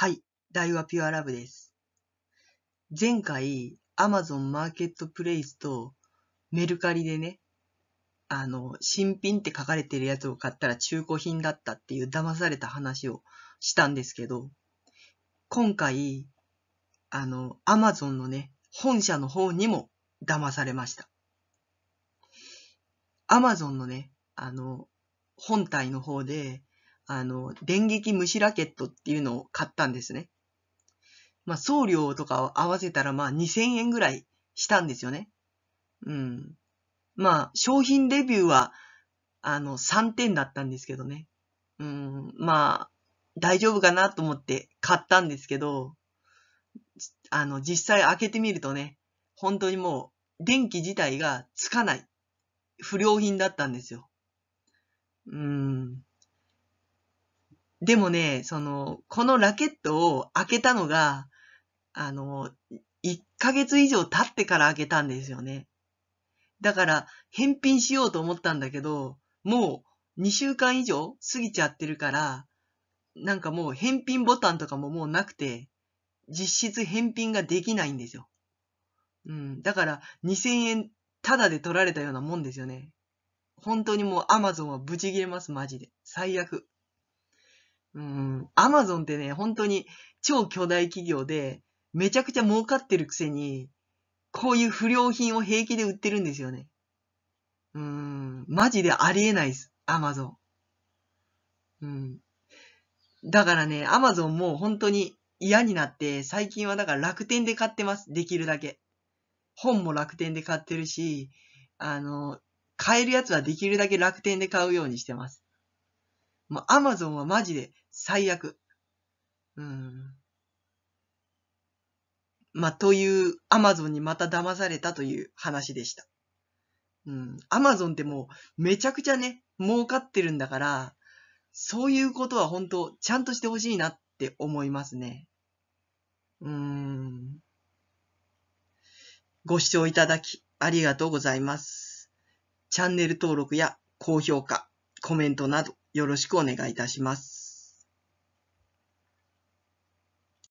はい、イはピュアラブです。前回、Amazon マーケットプレイスとメルカリでね、あの、新品って書かれてるやつを買ったら中古品だったっていう騙された話をしたんですけど、今回、あの、Amazon のね、本社の方にも騙されました。Amazon のね、あの、本体の方で、あの、電撃虫ラケットっていうのを買ったんですね。まあ、送料とかを合わせたら、まあ、2000円ぐらいしたんですよね。うん。まあ、商品レビューは、あの、3点だったんですけどね。うん、まあ、大丈夫かなと思って買ったんですけど、あの、実際開けてみるとね、本当にもう、電気自体がつかない不良品だったんですよ。うーん。でもね、その、このラケットを開けたのが、あの、1ヶ月以上経ってから開けたんですよね。だから、返品しようと思ったんだけど、もう2週間以上過ぎちゃってるから、なんかもう返品ボタンとかももうなくて、実質返品ができないんですよ。うん。だから、2000円タダで取られたようなもんですよね。本当にもう Amazon はブチ切れます、マジで。最悪。うん、アマゾンってね、本当に超巨大企業で、めちゃくちゃ儲かってるくせに、こういう不良品を平気で売ってるんですよね。うん、マジでありえないです、アマゾン。うん。だからね、アマゾンも本当に嫌になって、最近はだから楽天で買ってます、できるだけ。本も楽天で買ってるし、あの、買えるやつはできるだけ楽天で買うようにしてます。もうアマゾンはマジで最悪。うん。まあ、という、アマゾンにまた騙されたという話でした。うん。アマゾンってもう、めちゃくちゃね、儲かってるんだから、そういうことは本当、ちゃんとしてほしいなって思いますね。うーん。ご視聴いただき、ありがとうございます。チャンネル登録や高評価、コメントなど、よろしくお願いいたします。